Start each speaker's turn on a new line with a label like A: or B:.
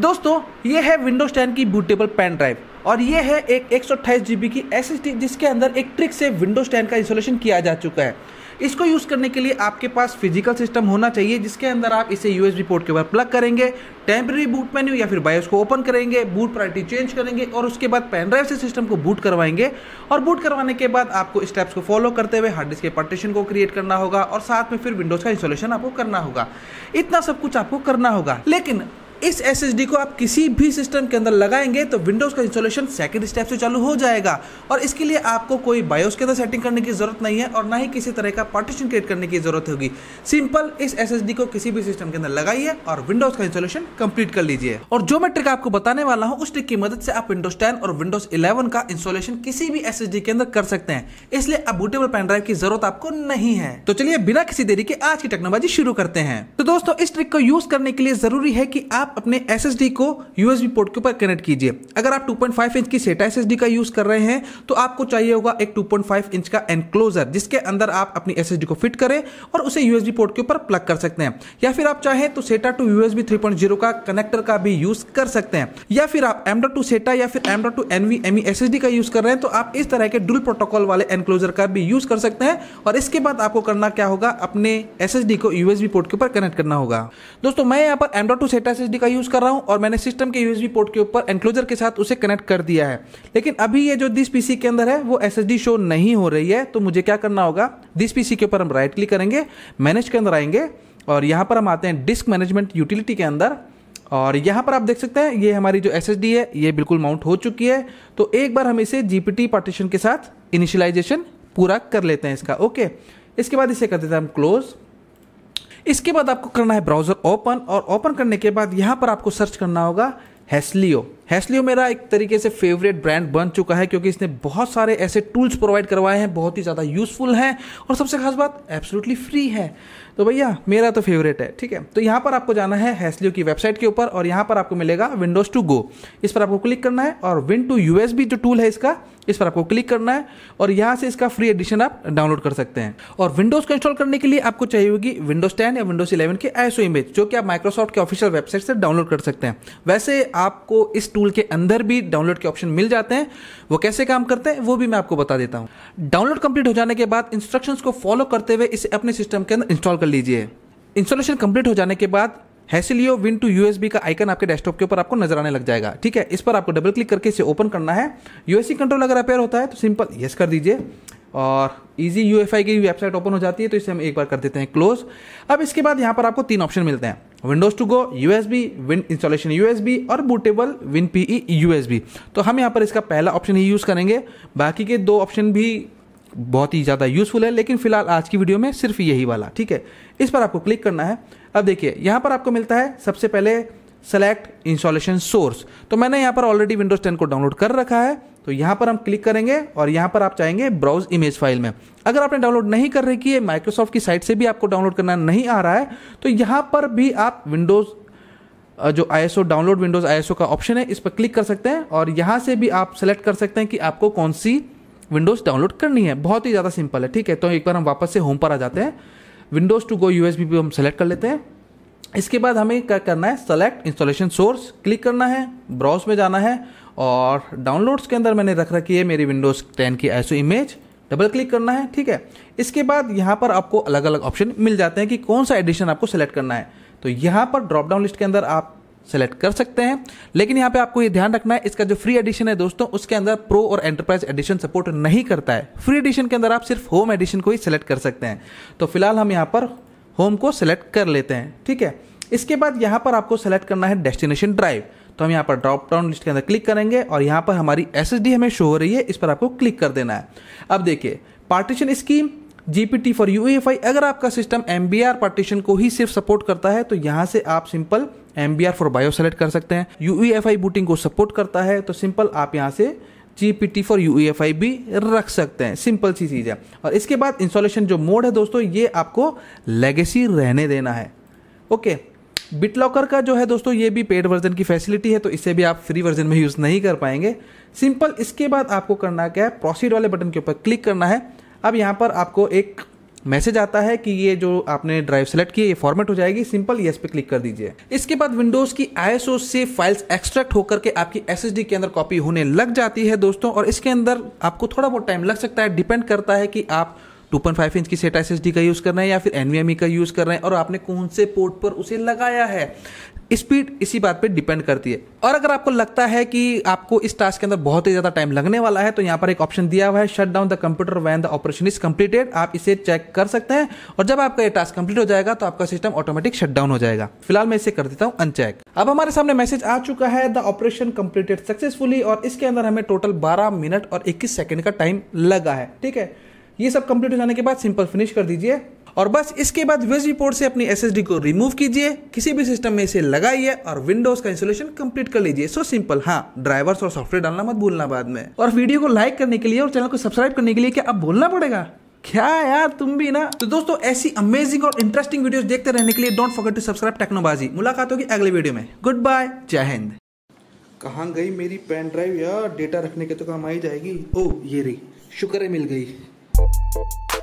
A: दोस्तों ये है विंडोज 10 की बूटेबल पेन ड्राइव और ये है एक एक सौ की एस जिसके अंदर एक ट्रिक से विंडोज टेन का इंस्टॉलेशन किया जा चुका है इसको यूज़ करने के लिए आपके पास फिजिकल सिस्टम होना चाहिए जिसके अंदर आप इसे यू एस पोर्ट के ऊपर प्लग करेंगे टेम्प्रेरी बूट मेन्यू या फिर बायोस को ओपन करेंगे बूट प्रायरिटी चेंज करेंगे और उसके बाद पेन ड्राइव से सिस्टम को बूट करवाएंगे और बूट करवाने के बाद आपको स्टेप्स को फॉलो करते हुए हार्ड डिस्क के पार्टीशन को क्रिएट करना होगा और साथ में फिर विंडोज़ का इंस्टॉलेशन आपको करना होगा इतना सब कुछ आपको करना होगा लेकिन इस एस को आप किसी भी सिस्टम के अंदर लगाएंगे तो विंडोज़ का इंस्टॉलेशन सेकेंड स्टेप से चालू हो जाएगा और इसके लिए आपको कोई बायोस के अंदर सेटिंग करने की ज़रूरत नहीं है और ना ही किसी तरह का पार्टीशन क्रिएट करने की ज़रूरत होगी सिंपल इस एस को किसी भी सिस्टम के अंदर लगाइए और विंडोज़ का इंस्टॉलेशन कंप्लीट कर लीजिए और जो मैं ट्रिक आपको बताने वाला हूँ उस ट्रिक की मदद से आप विंडोज़ टेन और विंडोज़ इलेवन का इंस्टॉलेशन किसी भी एस के अंदर कर सकते हैं इसलिए अब बुटेबल पेन ड्राइव की जरूरत आपको नहीं है तो चलिए बिना किसी देरी के आज की टेक्नोलॉजी शुरू करते हैं तो दोस्तों इस ट्रिक को यूज करने के लिए जरूरी है कि आप अपने एस को यूएसबी पोर्ट के ऊपर कनेक्ट कीजिए अगर आप 2.5 इंच की सेटा एस का यूज़ कर रहे हैं तो आपको चाहिए होगा एक 2.5 इंच का एनक्लोजर जिसके अंदर आप अपनी एस को फिट करें और उसे यूएसबी पोर्ट के ऊपर प्लग कर सकते हैं या फिर आप चाहें तो सेटा टू यूएसबी 3.0 का कनेक्टर का भी यूज़ कर सकते हैं या फिर आप एमडो टू सेटा या फिर एमडो टू एनवी एम का यूज़ कर रहे हैं तो आप इस तरह के डुल प्रोटोकॉल वाले एनक्लोजर का भी यूज़ कर सकते हैं और इसके बाद आपको करना क्या होगा अपने एस को यूएसबी पोर्ट के ऊपर कनेक्ट करना होगा दोस्तों मैं यहाँ पर एमडो टू सेटा एस का यूज़ कर रहा हूँ और मैंने सिस्टम के यूएसबी पोर्ट के ऊपर एनक्लोजर के साथ उसे कनेक्ट कर दिया है लेकिन अभी ये जो दिस पीसी के अंदर है वो एस शो नहीं हो रही है तो मुझे क्या करना होगा दिस पीसी के ऊपर हम राइट क्लिक करेंगे मैनेज के अंदर आएंगे और यहाँ पर हम आते हैं डिस्क मैनेजमेंट यूटिलिटी के अंदर और यहाँ पर आप देख सकते हैं ये हमारी जो एस है ये बिल्कुल माउंट हो चुकी है तो एक बार हम इसे जी पार्टीशन के साथ इनिशियलाइजेशन पूरा कर लेते हैं इसका ओके इसके बाद इसे कर देते हैं हम क्लोज़ इसके बाद आपको करना है ब्राउज़र ओपन और ओपन करने के बाद यहां पर आपको सर्च करना होगा हैसलियो हैसलियो मेरा एक तरीके से फेवरेट ब्रांड बन चुका है क्योंकि इसने बहुत सारे ऐसे टूल्स प्रोवाइड करवाए हैं बहुत ही ज़्यादा यूज़फुल हैं और सबसे खास बात एब्सोल्युटली फ्री है तो भैया मेरा तो फेवरेट है ठीक है तो यहाँ पर आपको जाना है हैसलियो की वेबसाइट के ऊपर और यहाँ पर आपको मिलेगा विंडोज़ टू गो इस पर आपको क्लिक करना है और विन टू यू जो टूल है इसका इस पर आपको क्लिक करना है और यहाँ से इसका फ्री एडिशन आप डाउनलोड कर सकते हैं और विंडोज़ को इंस्टॉल करने के लिए आपको चाहिए होगी विंडोज़ टेन या विंडोज़ इलेवन के आईसो इमेज जो कि आप माइक्रोसॉफ्ट के ऑफिशियल वेबसाइट से डाउनलोड कर सकते हैं वैसे आपको इस टूल के अंदर भी डाउनलोड के ऑप्शन मिल जाते हैं वो कैसे काम करते हैं वो भी मैं आपको बता देता हूँ डाउनलोड कंप्लीट हो जाने के बाद इंस्ट्रक्शंस को फॉलो करते हुए इसे अपने सिस्टम के अंदर इंस्टॉल कर लीजिए इंस्टॉलेशन कंप्लीट हो जाने के बाद हैसिलियो विन टू यूएसबी का आइकन आपके डेस्कटॉप के ऊपर आपको नजर आने लग जाएगा ठीक है इस पर आपको डबल क्लिक करके इसे ओपन करना है यूएससी कंट्रोल अगर अपेयर होता है तो सिंपल यस कर दीजिए और इजी यू की वेबसाइट ओपन हो जाती है तो इसे हम एक बार कर देते हैं क्लोज अब इसके बाद यहाँ पर आपको तीन ऑप्शन मिलते हैं Windows to go U S B win installation बी और बूटेबल विन पीई बी तो हम यहाँ पर इसका पहला ऑप्शन ही यूज़ करेंगे बाकी के दो ऑप्शन भी बहुत ही ज़्यादा यूज़फुल है लेकिन फिलहाल आज की वीडियो में सिर्फ यही वाला ठीक है इस पर आपको क्लिक करना है अब देखिए यहाँ पर आपको मिलता है सबसे पहले सेलेक्ट इंस्टॉलेशन सोर्स तो मैंने यहाँ पर ऑलरेडी विंडोज 10 को डाउनलोड कर रखा है तो यहाँ पर हम क्लिक करेंगे और यहाँ पर आप चाहेंगे ब्राउज इमेज फाइल में अगर आपने डाउनलोड नहीं कर रही है माइक्रोसॉफ्ट की साइट से भी आपको डाउनलोड करना नहीं आ रहा है तो यहाँ पर भी आप विंडोज़ जो आई डाउनलोड विंडोज़ आई का ऑप्शन है इस पर क्लिक कर सकते हैं और यहाँ से भी आप सेलेक्ट कर सकते हैं कि आपको कौन सी विंडोज़ डाउनलोड करनी है बहुत ही ज़्यादा सिंपल है ठीक है तो एक बार हम वापस से होम पर आ जाते हैं विंडोज़ टू गो यू पे हम सेलेक्ट कर लेते हैं इसके बाद हमें क्या करना है सेलेक्ट इंस्टॉलेशन सोर्स क्लिक करना है ब्राउज में जाना है और डाउनलोड्स के अंदर मैंने रख रखी है मेरी विंडोज़ टेन की ऐसो इमेज डबल क्लिक करना है ठीक है इसके बाद यहाँ पर आपको अलग अलग ऑप्शन मिल जाते हैं कि कौन सा एडिशन आपको सेलेक्ट करना है तो यहाँ पर ड्रॉप डाउन लिस्ट के अंदर आप सेलेक्ट कर सकते हैं लेकिन यहाँ पे आपको ये ध्यान रखना है इसका जो फ्री एडिशन है दोस्तों उसके अंदर प्रो और एंटरप्राइज एडिशन सपोर्ट नहीं करता है फ्री एडिशन के अंदर आप सिर्फ होम एडिशन को ही सेलेक्ट कर सकते हैं तो फिलहाल हम यहाँ पर होम को सेलेक्ट कर लेते हैं ठीक है इसके बाद यहाँ पर आपको सेलेक्ट करना है डेस्टिनेशन ड्राइव तो हम यहाँ पर ड्रॉप डाउन लिस्ट के अंदर क्लिक करेंगे और यहाँ पर हमारी एस हमें शो हो रही है इस पर आपको क्लिक कर देना है अब देखिए partition scheme GPT for I अगर आपका system M B R partition को ही सिर्फ सपोर्ट करता है तो यहाँ से आप simple M B R for BIOS select कर सकते हैं आई बूटिंग e को सपोर्ट करता है तो सिंपल आप यहाँ से जी फॉर यू भी रख सकते हैं सिंपल सी चीज़ है और इसके बाद इंस्टॉलेशन जो मोड है दोस्तों ये आपको लेगेसी रहने देना है ओके बिटलॉकर का जो है दोस्तों ये भी पेड वर्जन की फैसिलिटी है तो इसे भी आप फ्री वर्जन में यूज़ नहीं कर पाएंगे सिंपल इसके बाद आपको करना क्या है प्रोसीड वाले बटन के ऊपर क्लिक करना है अब यहाँ पर आपको एक मैसेज आता है कि ये जो आपने ड्राइव सेलेक्ट की ये फॉर्मेट हो जाएगी सिंपल यस पे क्लिक कर दीजिए इसके बाद विंडोज की आईएसओ से फाइल्स एक्सट्रैक्ट होकर के आपकी एस के अंदर कॉपी होने लग जाती है दोस्तों और इसके अंदर आपको थोड़ा बहुत टाइम लग सकता है डिपेंड करता है कि आप 2.5 इंच की सेट एस का यूज़ कर रहे हैं या फिर एन का यूज़ कर रहे हैं और आपने कौन से पोर्ट पर उसे लगाया है स्पीड इसी बात पे डिपेंड करती है और अगर आपको लगता है कि आपको इस टास्क के अंदर बहुत ही ज्यादा टाइम लगने वाला है तो यहाँ पर एक ऑप्शन दिया हुआ है shut down the computer when the operation is completed आप इसे चेक कर सकते हैं और जब आपका ये टास्क कंप्लीट हो जाएगा तो आपका सिस्टम ऑटोमेटिक शट डाउन हो जाएगा फिलहाल मैं इसे कर देता हूं अनचेक अब हमारे सामने मैसेज आ चुका है द ऑपरेशन कंप्लीटेड सक्सेसफुली और इसके अंदर हमें टोटल बारह मिनट और इक्कीस सेकेंड का टाइम लगा है ठीक है ये सब कंप्लीट हो जाने के बाद सिंपल फिनिश कर दीजिए और बस इसके बाद विज रिपोर्ट से अपनी एस को रिमूव कीजिए किसी भी सिस्टम में इसे लगाइए और विंडोज का इंस्टॉलेशन कंप्लीट कर लीजिए सो सिंपल हाँ ड्राइवर्स और सॉफ्टवेयर डालना मत भूलना बाद में और वीडियो को लाइक करने के लिए और चैनल को सब्सक्राइब करने के लिए क्या अब बोलना पड़ेगा क्या यार तुम भी ना तो दोस्तों ऐसी अमेजिंग और इंटरेस्टिंग वीडियोस देखते रहने के लिए डोंट फॉरगेट टू सब्सक्राइब टेक्नोबाजी मुलाकात होगी अगले वीडियो में गुड बाय जय हिंद कहाँ गई मेरी पेन ड्राइव यार डेटा रखने के तो काम आई जाएगी ओ ये रही शुक्र है मिल गई